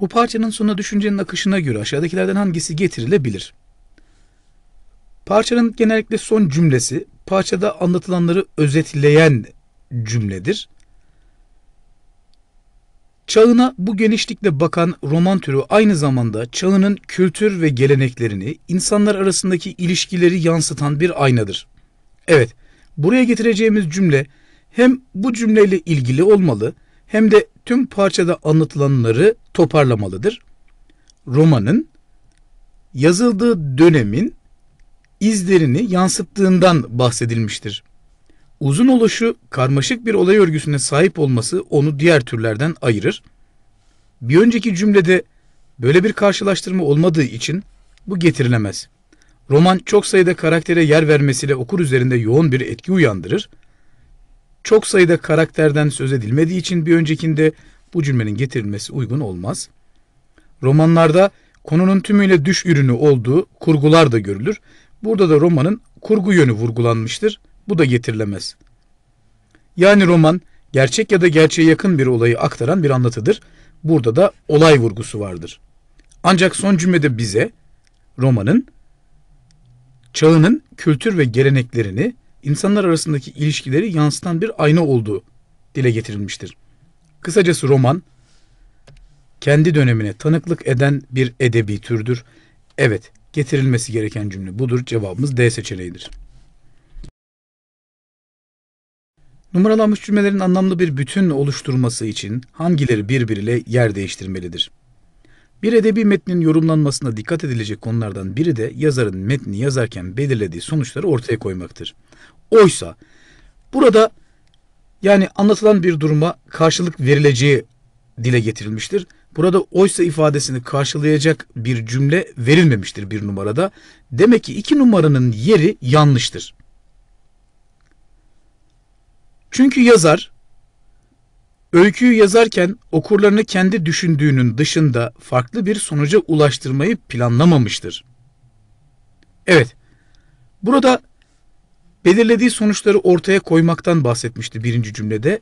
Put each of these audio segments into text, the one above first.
Bu parçanın sonuna düşüncenin akışına göre aşağıdakilerden hangisi getirilebilir? Parçanın genellikle son cümlesi parçada anlatılanları özetleyen cümledir. Çağına bu genişlikle bakan roman türü aynı zamanda çağının kültür ve geleneklerini, insanlar arasındaki ilişkileri yansıtan bir aynadır. Evet, buraya getireceğimiz cümle hem bu cümleyle ilgili olmalı hem de tüm parçada anlatılanları toparlamalıdır. Romanın yazıldığı dönemin izlerini yansıttığından bahsedilmiştir. Uzun oluşu karmaşık bir olay örgüsüne sahip olması onu diğer türlerden ayırır. Bir önceki cümlede böyle bir karşılaştırma olmadığı için bu getirilemez. Roman çok sayıda karaktere yer vermesiyle okur üzerinde yoğun bir etki uyandırır çok sayıda karakterden söz edilmediği için bir öncekinde bu cümlenin getirilmesi uygun olmaz. Romanlarda konunun tümüyle düş ürünü olduğu kurgular da görülür. Burada da romanın kurgu yönü vurgulanmıştır. Bu da getirilemez. Yani roman gerçek ya da gerçeğe yakın bir olayı aktaran bir anlatıdır. Burada da olay vurgusu vardır. Ancak son cümlede bize romanın çağının kültür ve geleneklerini insanlar arasındaki ilişkileri yansıtan bir ayna olduğu dile getirilmiştir. Kısacası roman, kendi dönemine tanıklık eden bir edebi türdür. Evet, getirilmesi gereken cümle budur. Cevabımız D seçeneğidir. Numaralanmış cümlelerin anlamlı bir bütün oluşturması için hangileri birbiriyle yer değiştirmelidir? Bir edebi metnin yorumlanmasına dikkat edilecek konulardan biri de yazarın metni yazarken belirlediği sonuçları ortaya koymaktır. Oysa burada yani anlatılan bir duruma karşılık verileceği dile getirilmiştir. Burada oysa ifadesini karşılayacak bir cümle verilmemiştir bir numarada. Demek ki iki numaranın yeri yanlıştır. Çünkü yazar öyküyü yazarken okurlarını kendi düşündüğünün dışında farklı bir sonuca ulaştırmayı planlamamıştır. Evet, burada belirlediği sonuçları ortaya koymaktan bahsetmişti birinci cümlede.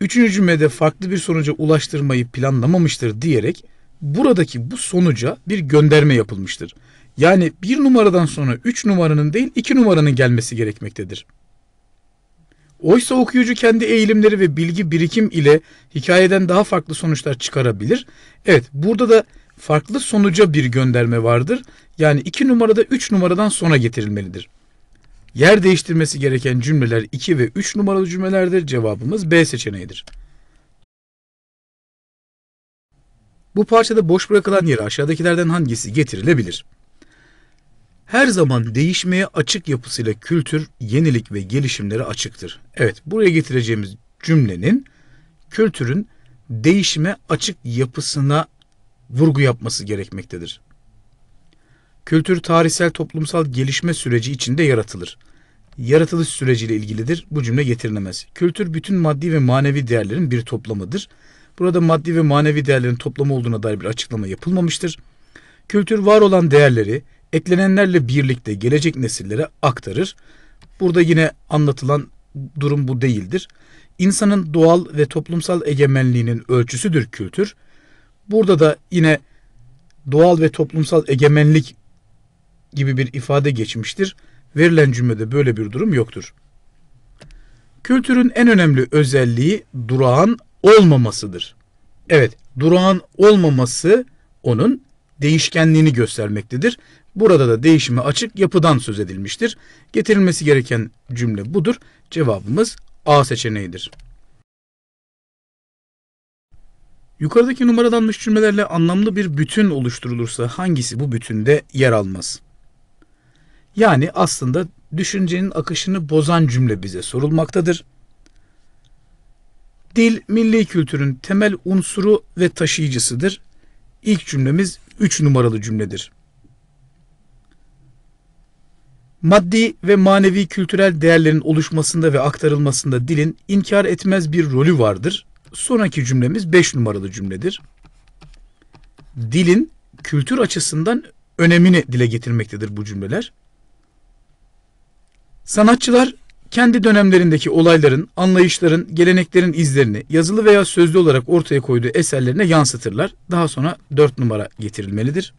Üçüncü cümlede farklı bir sonuca ulaştırmayı planlamamıştır diyerek buradaki bu sonuca bir gönderme yapılmıştır. Yani bir numaradan sonra üç numaranın değil iki numaranın gelmesi gerekmektedir. Oysa okuyucu kendi eğilimleri ve bilgi birikim ile hikayeden daha farklı sonuçlar çıkarabilir. Evet burada da farklı sonuca bir gönderme vardır. Yani iki numarada üç numaradan sonra getirilmelidir.'' Yer değiştirmesi gereken cümleler 2 ve 3 numaralı cümlelerdir. Cevabımız B seçeneğidir. Bu parçada boş bırakılan yere aşağıdakilerden hangisi getirilebilir? Her zaman değişmeye açık yapısıyla kültür, yenilik ve gelişimlere açıktır. Evet, buraya getireceğimiz cümlenin kültürün değişime açık yapısına vurgu yapması gerekmektedir. Kültür tarihsel toplumsal gelişme süreci içinde yaratılır. Yaratılış süreciyle ilgilidir. Bu cümle getirilemez. Kültür bütün maddi ve manevi değerlerin bir toplamıdır. Burada maddi ve manevi değerlerin toplamı olduğuna dair bir açıklama yapılmamıştır. Kültür var olan değerleri eklenenlerle birlikte gelecek nesillere aktarır. Burada yine anlatılan durum bu değildir. İnsanın doğal ve toplumsal egemenliğinin ölçüsüdür kültür. Burada da yine doğal ve toplumsal egemenlik gibi bir ifade geçmiştir. Verilen cümlede böyle bir durum yoktur. Kültürün en önemli özelliği durağan olmamasıdır. Evet, durağan olmaması onun değişkenliğini göstermektedir. Burada da değişime açık yapıdan söz edilmiştir. Getirilmesi gereken cümle budur. Cevabımız A seçeneğidir. Yukarıdaki numaralanmış cümlelerle anlamlı bir bütün oluşturulursa hangisi bu bütünde yer almaz? Yani aslında düşüncenin akışını bozan cümle bize sorulmaktadır. Dil milli kültürün temel unsuru ve taşıyıcısıdır. İlk cümlemiz 3 numaralı cümledir. Maddi ve manevi kültürel değerlerin oluşmasında ve aktarılmasında dilin inkar etmez bir rolü vardır. Sonraki cümlemiz 5 numaralı cümledir. Dilin kültür açısından önemini dile getirmektedir bu cümleler. Sanatçılar kendi dönemlerindeki olayların, anlayışların, geleneklerin izlerini yazılı veya sözlü olarak ortaya koyduğu eserlerine yansıtırlar. Daha sonra dört numara getirilmelidir.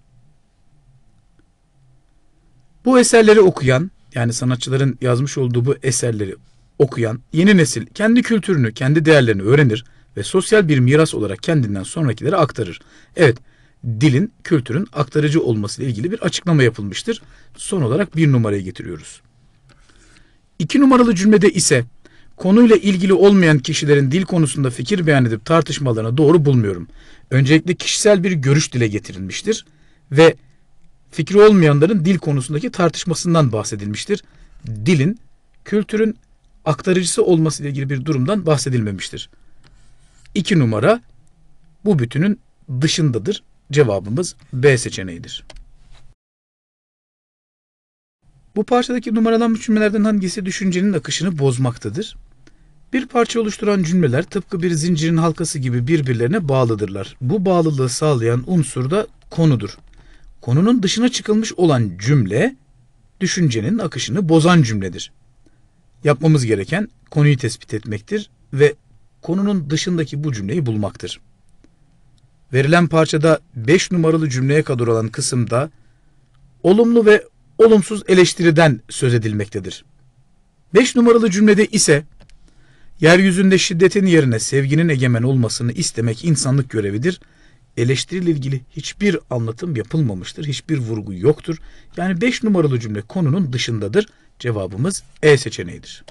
Bu eserleri okuyan, yani sanatçıların yazmış olduğu bu eserleri okuyan yeni nesil kendi kültürünü, kendi değerlerini öğrenir ve sosyal bir miras olarak kendinden sonrakilere aktarır. Evet, dilin, kültürün aktarıcı olmasıyla ilgili bir açıklama yapılmıştır. Son olarak bir numarayı getiriyoruz. İki numaralı cümlede ise konuyla ilgili olmayan kişilerin dil konusunda fikir beyan edip tartışmalarına doğru bulmuyorum. Öncelikle kişisel bir görüş dile getirilmiştir ve fikri olmayanların dil konusundaki tartışmasından bahsedilmiştir. Dilin, kültürün aktarıcısı olması ile ilgili bir durumdan bahsedilmemiştir. İki numara bu bütünün dışındadır. Cevabımız B seçeneğidir. Bu parçadaki numaralanmış cümlelerden hangisi düşüncenin akışını bozmaktadır? Bir parça oluşturan cümleler tıpkı bir zincirin halkası gibi birbirlerine bağlıdırlar. Bu bağlılığı sağlayan unsur da konudur. Konunun dışına çıkılmış olan cümle düşüncenin akışını bozan cümledir. Yapmamız gereken konuyu tespit etmektir ve konunun dışındaki bu cümleyi bulmaktır. Verilen parçada 5 numaralı cümleye kadar olan kısımda olumlu ve olumsuz eleştiriden söz edilmektedir. Beş numaralı cümlede ise yeryüzünde şiddetin yerine sevginin egemen olmasını istemek insanlık görevidir. Eleştiriyle ilgili hiçbir anlatım yapılmamıştır, hiçbir vurgu yoktur. Yani beş numaralı cümle konunun dışındadır. Cevabımız E seçeneğidir.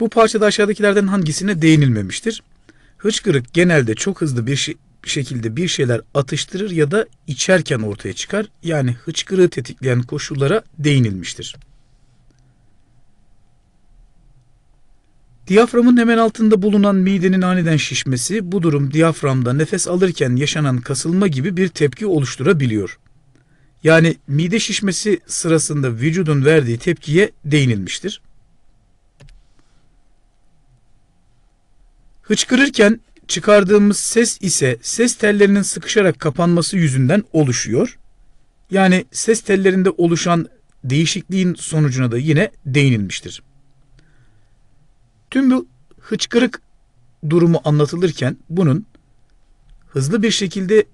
Bu parçada aşağıdakilerden hangisine değinilmemiştir? Hıçkırık genelde çok hızlı bir şey, bir şekilde bir şeyler atıştırır ya da içerken ortaya çıkar. Yani hıçkırığı tetikleyen koşullara değinilmiştir. Diyaframın hemen altında bulunan midenin aniden şişmesi bu durum diyaframda nefes alırken yaşanan kasılma gibi bir tepki oluşturabiliyor. Yani mide şişmesi sırasında vücudun verdiği tepkiye değinilmiştir. Hıçkırırken çıkardığımız ses ise ses tellerinin sıkışarak kapanması yüzünden oluşuyor. Yani ses tellerinde oluşan değişikliğin sonucuna da yine değinilmiştir. Tüm bu hıçkırık durumu anlatılırken bunun hızlı bir şekilde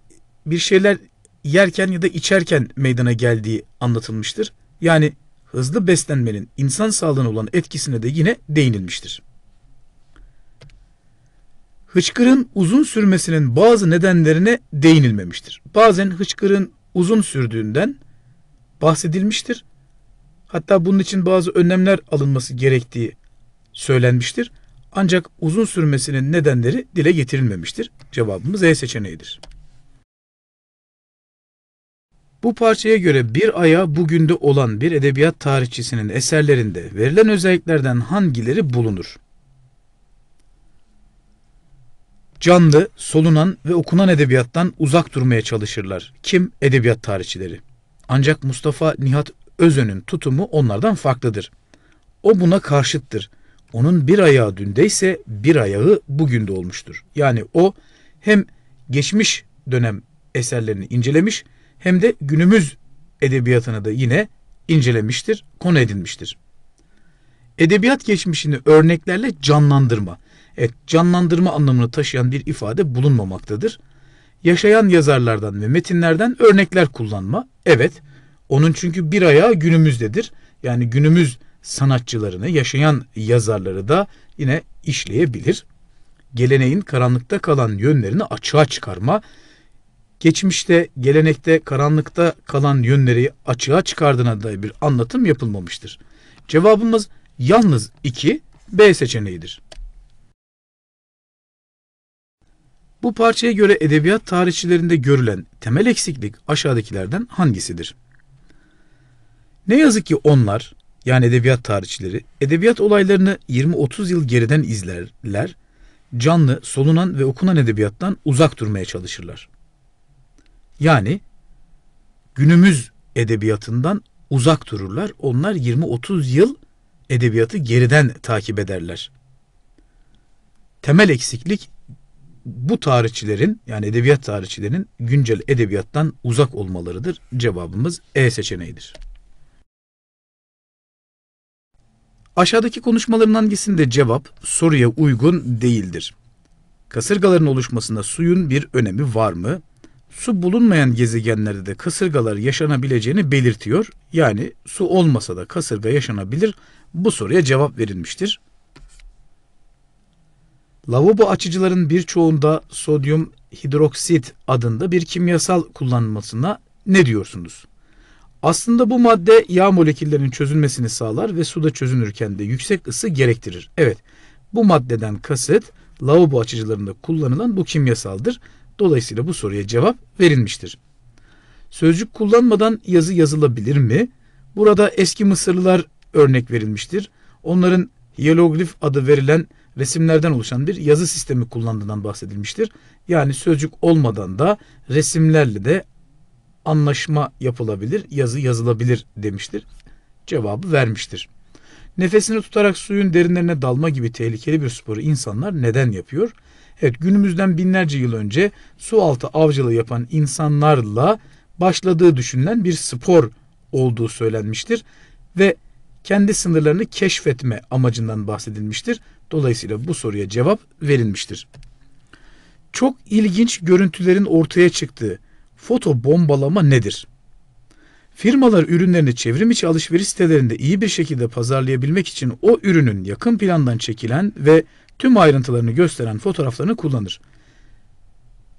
bir şeyler yerken ya da içerken meydana geldiği anlatılmıştır. Yani hızlı beslenmenin insan sağlığına olan etkisine de yine değinilmiştir hıçkırığın uzun sürmesinin bazı nedenlerine değinilmemiştir. Bazen hıçkırığın uzun sürdüğünden bahsedilmiştir. Hatta bunun için bazı önlemler alınması gerektiği söylenmiştir. Ancak uzun sürmesinin nedenleri dile getirilmemiştir. Cevabımız E seçeneğidir. Bu parçaya göre bir aya bugünde olan bir edebiyat tarihçisinin eserlerinde verilen özelliklerden hangileri bulunur? canlı, solunan ve okunan edebiyattan uzak durmaya çalışırlar. Kim? Edebiyat tarihçileri. Ancak Mustafa Nihat Özön'ün tutumu onlardan farklıdır. O buna karşıttır. Onun bir ayağı dündeyse bir ayağı bugün de olmuştur. Yani o hem geçmiş dönem eserlerini incelemiş hem de günümüz edebiyatını da yine incelemiştir, konu edinmiştir. Edebiyat geçmişini örneklerle canlandırma evet, canlandırma anlamını taşıyan bir ifade bulunmamaktadır. Yaşayan yazarlardan ve metinlerden örnekler kullanma. Evet, onun çünkü bir ayağı günümüzdedir. Yani günümüz sanatçılarını, yaşayan yazarları da yine işleyebilir. Geleneğin karanlıkta kalan yönlerini açığa çıkarma, geçmişte, gelenekte, karanlıkta kalan yönleri açığa çıkardığına dair bir anlatım yapılmamıştır. Cevabımız yalnız 2, B seçeneğidir. Bu parçaya göre edebiyat tarihçilerinde görülen temel eksiklik aşağıdakilerden hangisidir? Ne yazık ki onlar, yani edebiyat tarihçileri, edebiyat olaylarını 20-30 yıl geriden izlerler, canlı, solunan ve okunan edebiyattan uzak durmaya çalışırlar. Yani günümüz edebiyatından uzak dururlar. Onlar 20-30 yıl edebiyatı geriden takip ederler. Temel eksiklik bu tarihçilerin yani edebiyat tarihçilerinin güncel edebiyattan uzak olmalarıdır. Cevabımız E seçeneğidir. Aşağıdaki konuşmaların hangisinde cevap soruya uygun değildir? Kasırgaların oluşmasında suyun bir önemi var mı? Su bulunmayan gezegenlerde de kasırgalar yaşanabileceğini belirtiyor. Yani su olmasa da kasırga yaşanabilir. Bu soruya cevap verilmiştir. Lavabo açıcıların birçoğunda sodyum hidroksit adında bir kimyasal kullanılmasına ne diyorsunuz? Aslında bu madde yağ moleküllerinin çözülmesini sağlar ve suda çözünürken de yüksek ısı gerektirir. Evet, bu maddeden kasıt lavabo açıcılarında kullanılan bu kimyasaldır. Dolayısıyla bu soruya cevap verilmiştir. Sözcük kullanmadan yazı yazılabilir mi? Burada eski Mısırlılar örnek verilmiştir. Onların hieroglif adı verilen resimlerden oluşan bir yazı sistemi kullandığından bahsedilmiştir. Yani sözcük olmadan da resimlerle de anlaşma yapılabilir, yazı yazılabilir demiştir. Cevabı vermiştir. Nefesini tutarak suyun derinlerine dalma gibi tehlikeli bir sporu insanlar neden yapıyor? Evet günümüzden binlerce yıl önce su altı avcılığı yapan insanlarla başladığı düşünülen bir spor olduğu söylenmiştir ve kendi sınırlarını keşfetme amacından bahsedilmiştir. Dolayısıyla bu soruya cevap verilmiştir. Çok ilginç görüntülerin ortaya çıktığı foto bombalama nedir? Firmalar ürünlerini çevrim içi alışveriş sitelerinde iyi bir şekilde pazarlayabilmek için o ürünün yakın plandan çekilen ve tüm ayrıntılarını gösteren fotoğraflarını kullanır.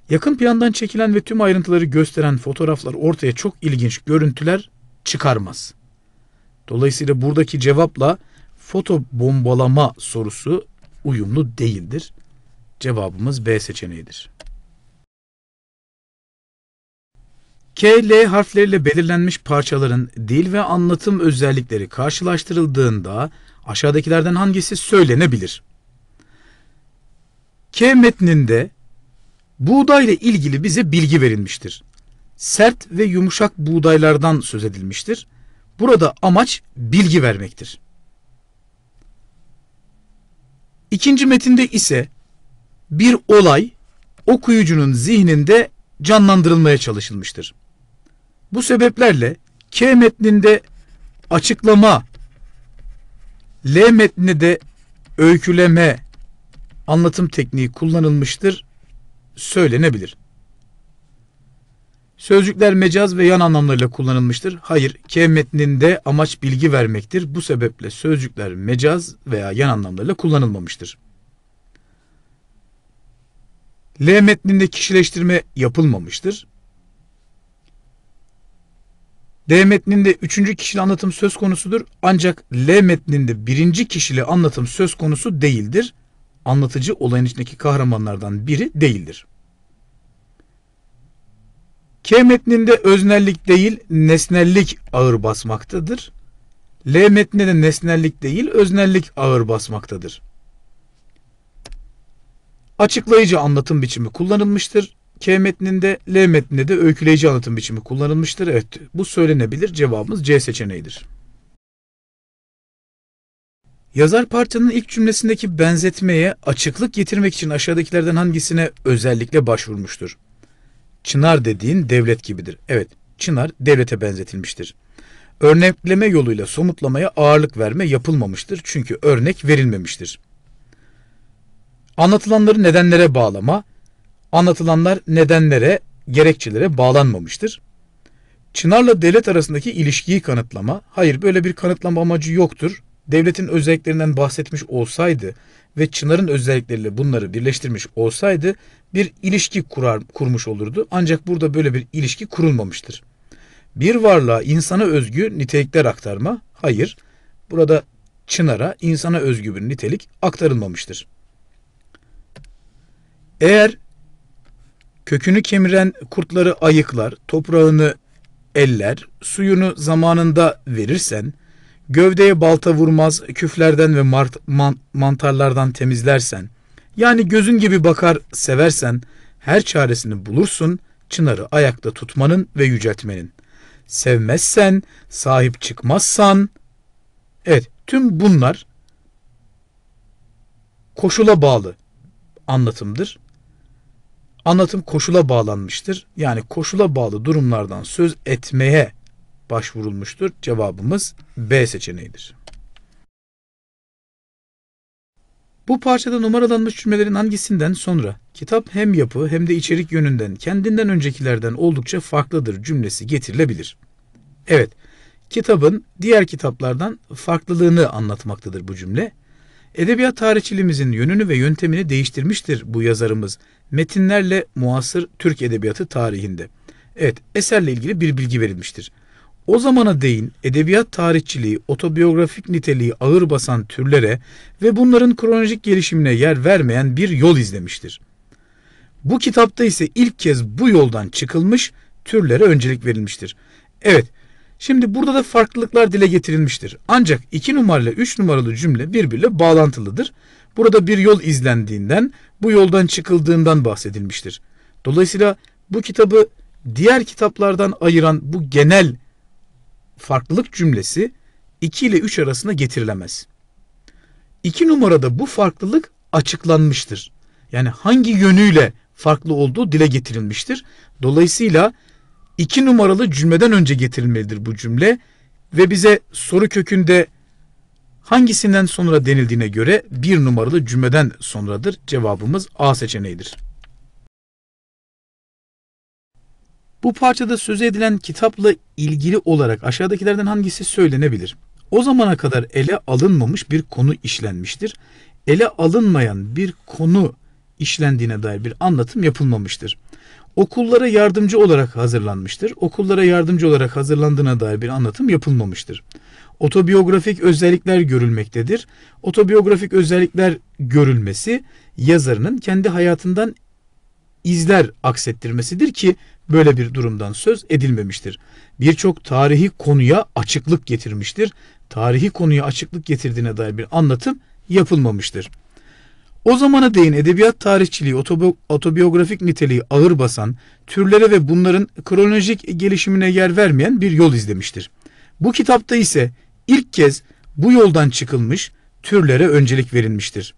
Yakın plandan çekilen ve tüm ayrıntıları gösteren fotoğraflar ortaya çok ilginç görüntüler çıkarmaz. Dolayısıyla buradaki cevapla foto bombalama sorusu uyumlu değildir. Cevabımız B seçeneğidir. K, L harfleriyle belirlenmiş parçaların dil ve anlatım özellikleri karşılaştırıldığında aşağıdakilerden hangisi söylenebilir? K metninde buğdayla ilgili bize bilgi verilmiştir. Sert ve yumuşak buğdaylardan söz edilmiştir. Burada amaç bilgi vermektir. İkinci metinde ise bir olay okuyucunun zihninde canlandırılmaya çalışılmıştır. Bu sebeplerle K metninde açıklama, L metninde de öyküleme, anlatım tekniği kullanılmıştır söylenebilir. Sözcükler mecaz ve yan anlamlarıyla kullanılmıştır. Hayır, K metninde amaç bilgi vermektir. Bu sebeple sözcükler mecaz veya yan anlamlarıyla kullanılmamıştır. L metninde kişileştirme yapılmamıştır. D metninde üçüncü kişili anlatım söz konusudur ancak L metninde birinci kişili anlatım söz konusu değildir. Anlatıcı olayın içindeki kahramanlardan biri değildir. K metninde öznellik değil nesnellik ağır basmaktadır. L metninde de nesnellik değil öznellik ağır basmaktadır. Açıklayıcı anlatım biçimi kullanılmıştır. K metninde, L metninde de öyküleyici anlatım biçimi kullanılmıştır. Evet, bu söylenebilir. Cevabımız C seçeneğidir. Yazar parçanın ilk cümlesindeki benzetmeye açıklık getirmek için aşağıdakilerden hangisine özellikle başvurmuştur? Çınar dediğin devlet gibidir. Evet, çınar devlete benzetilmiştir. Örnekleme yoluyla somutlamaya ağırlık verme yapılmamıştır çünkü örnek verilmemiştir. Anlatılanları nedenlere bağlama, anlatılanlar nedenlere, gerekçelere bağlanmamıştır. Çınar'la devlet arasındaki ilişkiyi kanıtlama, hayır böyle bir kanıtlama amacı yoktur devletin özelliklerinden bahsetmiş olsaydı ve Çınar'ın özellikleriyle bunları birleştirmiş olsaydı bir ilişki kurar, kurmuş olurdu. Ancak burada böyle bir ilişki kurulmamıştır. Bir varlığa insana özgü nitelikler aktarma, hayır, burada Çınar'a insana özgü bir nitelik aktarılmamıştır. Eğer kökünü kemiren kurtları ayıklar, toprağını eller, suyunu zamanında verirsen, Gövdeye balta vurmaz, küflerden ve mart, man, mantarlardan temizlersen, yani gözün gibi bakar seversen, her çaresini bulursun, çınarı ayakta tutmanın ve yüceltmenin. Sevmezsen, sahip çıkmazsan, evet tüm bunlar koşula bağlı anlatımdır. Anlatım koşula bağlanmıştır. Yani koşula bağlı durumlardan söz etmeye başvurulmuştur? Cevabımız B seçeneğidir. Bu parçada numaralanmış cümlelerin hangisinden sonra kitap hem yapı hem de içerik yönünden kendinden öncekilerden oldukça farklıdır cümlesi getirilebilir. Evet, kitabın diğer kitaplardan farklılığını anlatmaktadır bu cümle. Edebiyat tarihçiliğimizin yönünü ve yöntemini değiştirmiştir bu yazarımız metinlerle muasır Türk edebiyatı tarihinde. Evet, eserle ilgili bir bilgi verilmiştir. O zamana değin edebiyat tarihçiliği otobiyografik niteliği ağır basan türlere ve bunların kronolojik gelişimine yer vermeyen bir yol izlemiştir. Bu kitapta ise ilk kez bu yoldan çıkılmış türlere öncelik verilmiştir. Evet, şimdi burada da farklılıklar dile getirilmiştir. Ancak 2 numaralı 3 numaralı cümle birbiriyle bağlantılıdır. Burada bir yol izlendiğinden, bu yoldan çıkıldığından bahsedilmiştir. Dolayısıyla bu kitabı diğer kitaplardan ayıran bu genel farklılık cümlesi 2 ile 3 arasında getirilemez. 2 numarada bu farklılık açıklanmıştır. Yani hangi yönüyle farklı olduğu dile getirilmiştir. Dolayısıyla 2 numaralı cümleden önce getirilmelidir bu cümle ve bize soru kökünde hangisinden sonra denildiğine göre bir numaralı cümleden sonradır. Cevabımız A seçeneğidir. Bu parçada söz edilen kitapla ilgili olarak aşağıdakilerden hangisi söylenebilir? O zamana kadar ele alınmamış bir konu işlenmiştir. Ele alınmayan bir konu işlendiğine dair bir anlatım yapılmamıştır. Okullara yardımcı olarak hazırlanmıştır. Okullara yardımcı olarak hazırlandığına dair bir anlatım yapılmamıştır. Otobiyografik özellikler görülmektedir. Otobiyografik özellikler görülmesi yazarının kendi hayatından izler aksettirmesidir ki böyle bir durumdan söz edilmemiştir. Birçok tarihi konuya açıklık getirmiştir. Tarihi konuya açıklık getirdiğine dair bir anlatım yapılmamıştır. O zamana değin edebiyat tarihçiliği otobiyografik niteliği ağır basan, türlere ve bunların kronolojik gelişimine yer vermeyen bir yol izlemiştir. Bu kitapta ise ilk kez bu yoldan çıkılmış, türlere öncelik verilmiştir.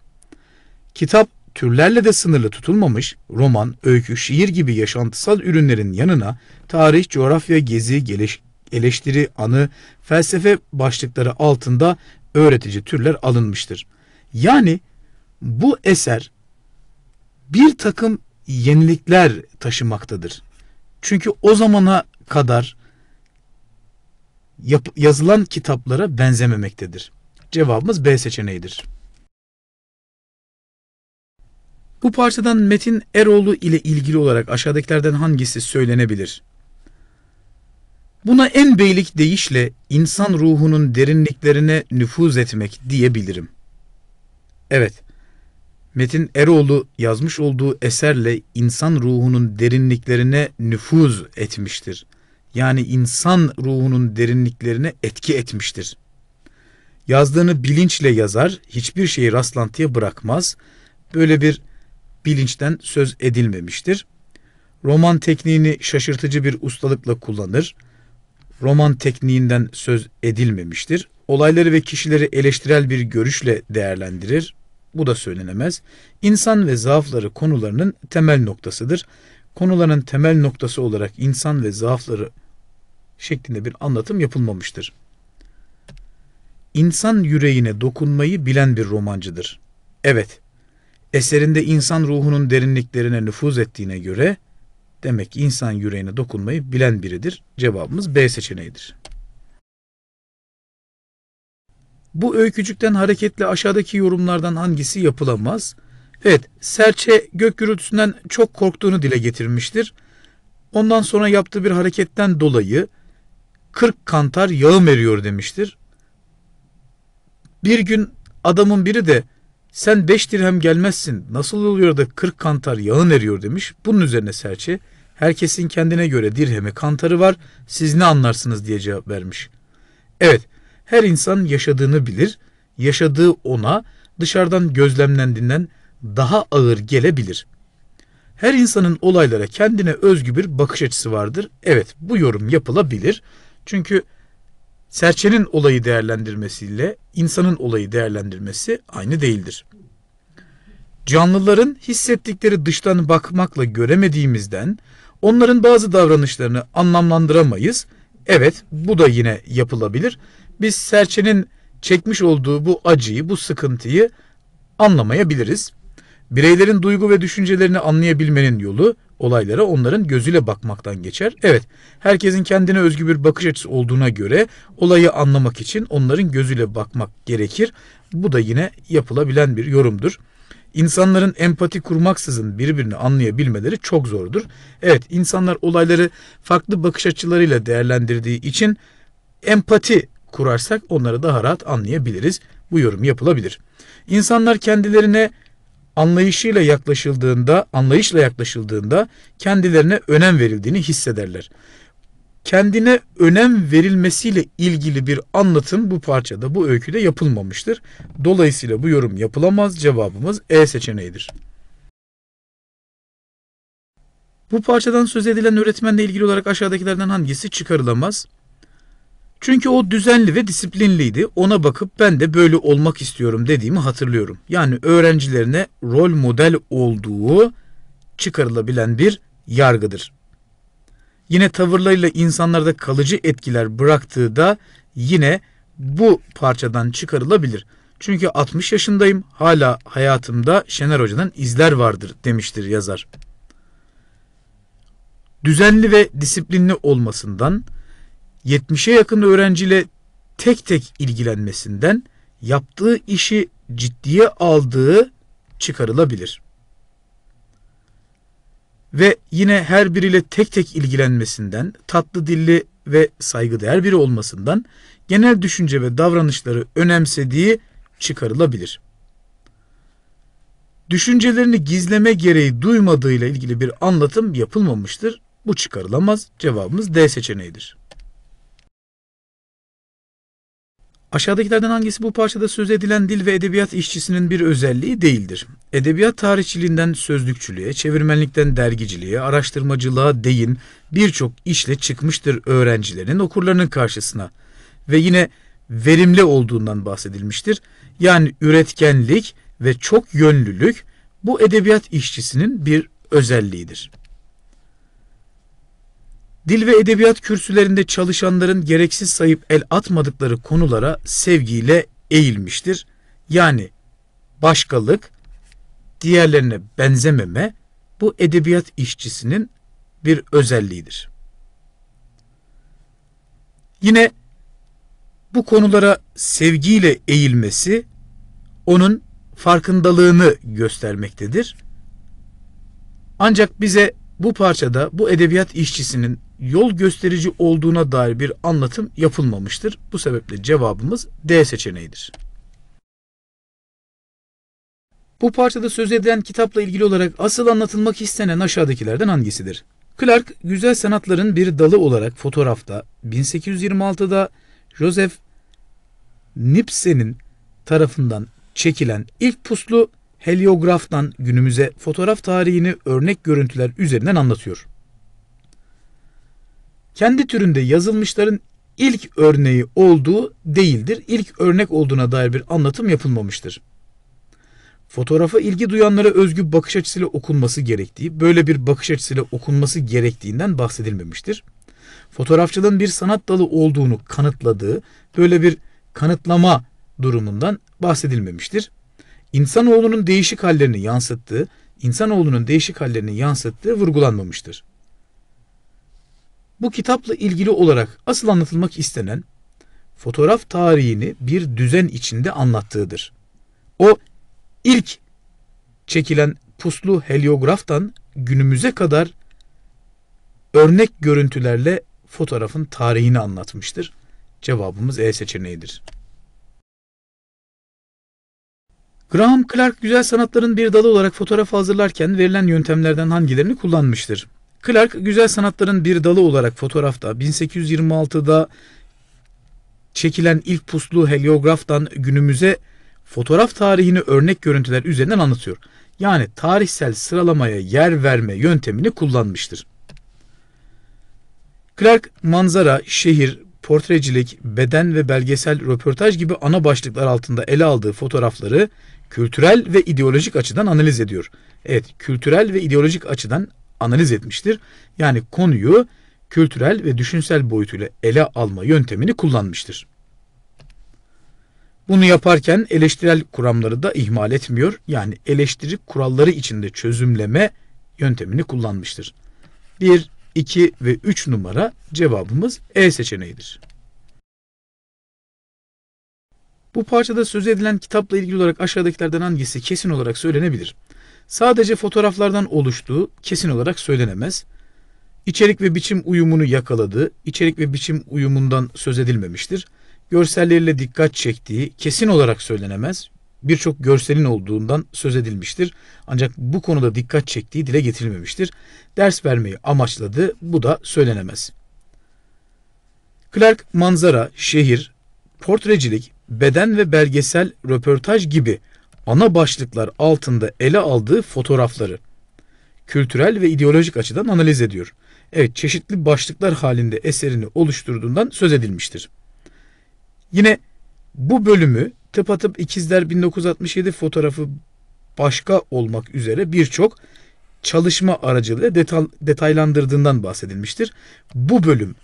Kitap türlerle de sınırlı tutulmamış, roman, öykü, şiir gibi yaşantısal ürünlerin yanına tarih, coğrafya, gezi, geliş, eleştiri, anı, felsefe başlıkları altında öğretici türler alınmıştır. Yani bu eser bir takım yenilikler taşımaktadır. Çünkü o zamana kadar yazılan kitaplara benzememektedir. Cevabımız B seçeneğidir. Bu parçadan Metin Eroğlu ile ilgili olarak aşağıdakilerden hangisi söylenebilir? Buna en beylik deyişle insan ruhunun derinliklerine nüfuz etmek diyebilirim. Evet, Metin Eroğlu yazmış olduğu eserle insan ruhunun derinliklerine nüfuz etmiştir. Yani insan ruhunun derinliklerine etki etmiştir. Yazdığını bilinçle yazar, hiçbir şeyi rastlantıya bırakmaz. Böyle bir bilinçten söz edilmemiştir. Roman tekniğini şaşırtıcı bir ustalıkla kullanır. Roman tekniğinden söz edilmemiştir. Olayları ve kişileri eleştirel bir görüşle değerlendirir. Bu da söylenemez. İnsan ve zaafları konularının temel noktasıdır. Konuların temel noktası olarak insan ve zaafları şeklinde bir anlatım yapılmamıştır. İnsan yüreğine dokunmayı bilen bir romancıdır. Evet, eserinde insan ruhunun derinliklerine nüfuz ettiğine göre demek ki insan yüreğine dokunmayı bilen biridir. Cevabımız B seçeneğidir. Bu öykücükten hareketle aşağıdaki yorumlardan hangisi yapılamaz? Evet, serçe gök gürültüsünden çok korktuğunu dile getirmiştir. Ondan sonra yaptığı bir hareketten dolayı 40 kantar yağım eriyor demiştir. Bir gün adamın biri de sen beş dirhem gelmezsin nasıl oluyor da kırk kantar yağın eriyor demiş. Bunun üzerine serçe herkesin kendine göre dirhemi kantarı var siz ne anlarsınız diye cevap vermiş. Evet her insan yaşadığını bilir yaşadığı ona dışarıdan gözlemlendiğinden daha ağır gelebilir. Her insanın olaylara kendine özgü bir bakış açısı vardır. Evet bu yorum yapılabilir. Çünkü serçenin olayı değerlendirmesiyle insanın olayı değerlendirmesi aynı değildir. Canlıların hissettikleri dıştan bakmakla göremediğimizden onların bazı davranışlarını anlamlandıramayız. Evet bu da yine yapılabilir. Biz serçenin çekmiş olduğu bu acıyı, bu sıkıntıyı anlamayabiliriz. Bireylerin duygu ve düşüncelerini anlayabilmenin yolu olaylara onların gözüyle bakmaktan geçer. Evet, herkesin kendine özgü bir bakış açısı olduğuna göre olayı anlamak için onların gözüyle bakmak gerekir. Bu da yine yapılabilen bir yorumdur. İnsanların empati kurmaksızın birbirini anlayabilmeleri çok zordur. Evet, insanlar olayları farklı bakış açılarıyla değerlendirdiği için empati kurarsak onları daha rahat anlayabiliriz. Bu yorum yapılabilir. İnsanlar kendilerine anlayışıyla yaklaşıldığında, anlayışla yaklaşıldığında kendilerine önem verildiğini hissederler. Kendine önem verilmesiyle ilgili bir anlatım bu parçada, bu öyküde yapılmamıştır. Dolayısıyla bu yorum yapılamaz. Cevabımız E seçeneğidir. Bu parçadan söz edilen öğretmenle ilgili olarak aşağıdakilerden hangisi çıkarılamaz? Çünkü o düzenli ve disiplinliydi. Ona bakıp ben de böyle olmak istiyorum dediğimi hatırlıyorum. Yani öğrencilerine rol model olduğu çıkarılabilen bir yargıdır. Yine tavırlarıyla insanlarda kalıcı etkiler bıraktığı da yine bu parçadan çıkarılabilir. Çünkü 60 yaşındayım hala hayatımda Şener Hoca'dan izler vardır demiştir yazar. Düzenli ve disiplinli olmasından, 70'e yakın öğrenciyle tek tek ilgilenmesinden yaptığı işi ciddiye aldığı çıkarılabilir. Ve yine her biriyle tek tek ilgilenmesinden, tatlı dilli ve saygıdeğer biri olmasından genel düşünce ve davranışları önemsediği çıkarılabilir. Düşüncelerini gizleme gereği duymadığıyla ilgili bir anlatım yapılmamıştır. Bu çıkarılamaz. Cevabımız D seçeneğidir. Aşağıdakilerden hangisi bu parçada söz edilen dil ve edebiyat işçisinin bir özelliği değildir? Edebiyat tarihçiliğinden sözlükçülüğe, çevirmenlikten dergiciliğe, araştırmacılığa değin birçok işle çıkmıştır öğrencilerin okurlarının karşısına ve yine verimli olduğundan bahsedilmiştir. Yani üretkenlik ve çok yönlülük bu edebiyat işçisinin bir özelliğidir. Dil ve edebiyat kürsülerinde çalışanların gereksiz sayıp el atmadıkları konulara sevgiyle eğilmiştir. Yani başkalık, diğerlerine benzememe bu edebiyat işçisinin bir özelliğidir. Yine bu konulara sevgiyle eğilmesi onun farkındalığını göstermektedir. Ancak bize bu parçada bu edebiyat işçisinin yol gösterici olduğuna dair bir anlatım yapılmamıştır. Bu sebeple cevabımız D seçeneğidir. Bu parçada söz edilen kitapla ilgili olarak asıl anlatılmak istenen aşağıdakilerden hangisidir? Clark, güzel sanatların bir dalı olarak fotoğrafta 1826'da Joseph Nipse'nin tarafından çekilen ilk puslu heliograftan günümüze fotoğraf tarihini örnek görüntüler üzerinden anlatıyor kendi türünde yazılmışların ilk örneği olduğu değildir. İlk örnek olduğuna dair bir anlatım yapılmamıştır. Fotoğrafa ilgi duyanlara özgü bakış açısıyla okunması gerektiği, böyle bir bakış açısıyla okunması gerektiğinden bahsedilmemiştir. Fotoğrafçılığın bir sanat dalı olduğunu kanıtladığı, böyle bir kanıtlama durumundan bahsedilmemiştir. İnsanoğlunun değişik hallerini yansıttığı, insanoğlunun değişik hallerini yansıttığı vurgulanmamıştır. Bu kitapla ilgili olarak asıl anlatılmak istenen fotoğraf tarihini bir düzen içinde anlattığıdır. O ilk çekilen puslu heliograftan günümüze kadar örnek görüntülerle fotoğrafın tarihini anlatmıştır. Cevabımız E seçeneğidir. Graham Clark güzel sanatların bir dalı olarak fotoğraf hazırlarken verilen yöntemlerden hangilerini kullanmıştır? Clark güzel sanatların bir dalı olarak fotoğrafta 1826'da çekilen ilk puslu heliograftan günümüze fotoğraf tarihini örnek görüntüler üzerinden anlatıyor. Yani tarihsel sıralamaya yer verme yöntemini kullanmıştır. Clark manzara, şehir, portrecilik, beden ve belgesel röportaj gibi ana başlıklar altında ele aldığı fotoğrafları kültürel ve ideolojik açıdan analiz ediyor. Evet, kültürel ve ideolojik açıdan analiz etmiştir. Yani konuyu kültürel ve düşünsel boyutuyla ele alma yöntemini kullanmıştır. Bunu yaparken eleştirel kuramları da ihmal etmiyor. Yani eleştiri kuralları içinde çözümleme yöntemini kullanmıştır. 1, 2 ve 3 numara cevabımız E seçeneğidir. Bu parçada söz edilen kitapla ilgili olarak aşağıdakilerden hangisi kesin olarak söylenebilir? sadece fotoğraflardan oluştuğu kesin olarak söylenemez. İçerik ve biçim uyumunu yakaladığı, içerik ve biçim uyumundan söz edilmemiştir. Görselleriyle dikkat çektiği kesin olarak söylenemez. Birçok görselin olduğundan söz edilmiştir. Ancak bu konuda dikkat çektiği dile getirilmemiştir. Ders vermeyi amaçladı, bu da söylenemez. Clark manzara, şehir, portrecilik, beden ve belgesel, röportaj gibi ana başlıklar altında ele aldığı fotoğrafları kültürel ve ideolojik açıdan analiz ediyor. Evet çeşitli başlıklar halinde eserini oluşturduğundan söz edilmiştir. Yine bu bölümü tıpatıp İkizler 1967 fotoğrafı başka olmak üzere birçok çalışma aracılığıyla detal, detaylandırdığından bahsedilmiştir. Bu bölüm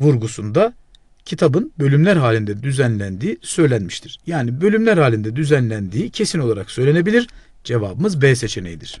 vurgusunda kitabın bölümler halinde düzenlendiği söylenmiştir. Yani bölümler halinde düzenlendiği kesin olarak söylenebilir. Cevabımız B seçeneğidir.